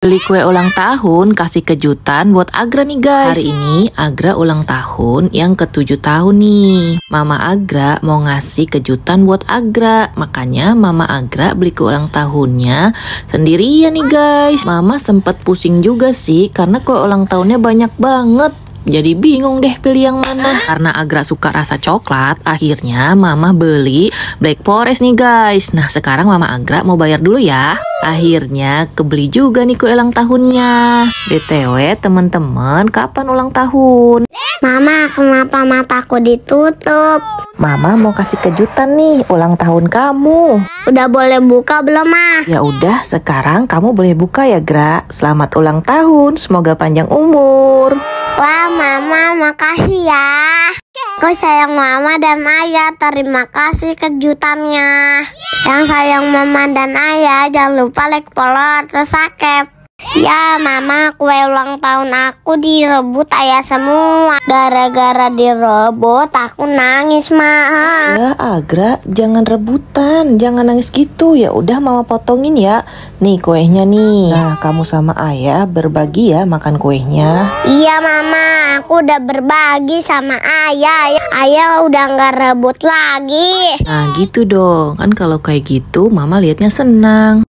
Beli kue ulang tahun, kasih kejutan buat Agra nih guys. Hari ini Agra ulang tahun yang ketujuh tahun nih. Mama Agra mau ngasih kejutan buat Agra. Makanya Mama Agra beli kue ulang tahunnya sendirian nih guys. Mama sempet pusing juga sih karena kue ulang tahunnya banyak banget. Jadi bingung deh pilih yang mana. Ah. Karena Agra suka rasa coklat, akhirnya Mama beli Black Forest nih guys. Nah sekarang Mama Agra mau bayar dulu ya. Akhirnya kebeli juga nih kue ulang tahunnya. DTW teman-teman kapan ulang tahun? Mama kenapa mataku ditutup? Mama mau kasih kejutan nih ulang tahun kamu. Udah boleh buka belum Ma? Ya udah sekarang kamu boleh buka ya Gra. Selamat ulang tahun, semoga panjang umur. Wah, Mama, makasih ya. Kau sayang Mama dan Ayah. Terima kasih kejutannya. Yang sayang Mama dan Ayah, jangan lupa like, follow, atau subscribe. Ya mama kue ulang tahun aku direbut ayah semua Gara-gara direbut aku nangis ma Ya Agra jangan rebutan Jangan nangis gitu Ya udah mama potongin ya Nih kuenya nih Nah kamu sama ayah berbagi ya makan kuenya Iya mama aku udah berbagi sama ayah Ayah udah gak rebut lagi Nah gitu dong Kan kalau kayak gitu mama liatnya senang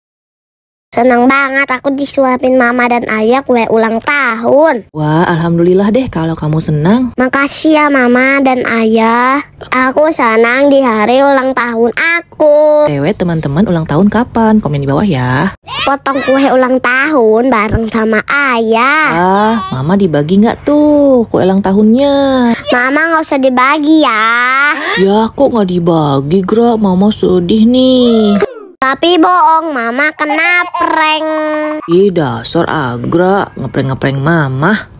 Senang banget aku disuapin mama dan ayah kue ulang tahun. Wah, alhamdulillah deh kalau kamu senang. Makasih ya mama dan ayah. Aku senang di hari ulang tahun aku. Tewe teman-teman ulang tahun kapan? Komen di bawah ya. Potong kue ulang tahun bareng sama ayah. Ah, mama dibagi nggak tuh kue ulang tahunnya? Mama nggak usah dibagi ya. Ya, kok nggak dibagi, Gra? Mama sedih nih. Tapi bohong, Mama kena prank. Ih, dasar Agra, ngeprank-ngeprank Mama.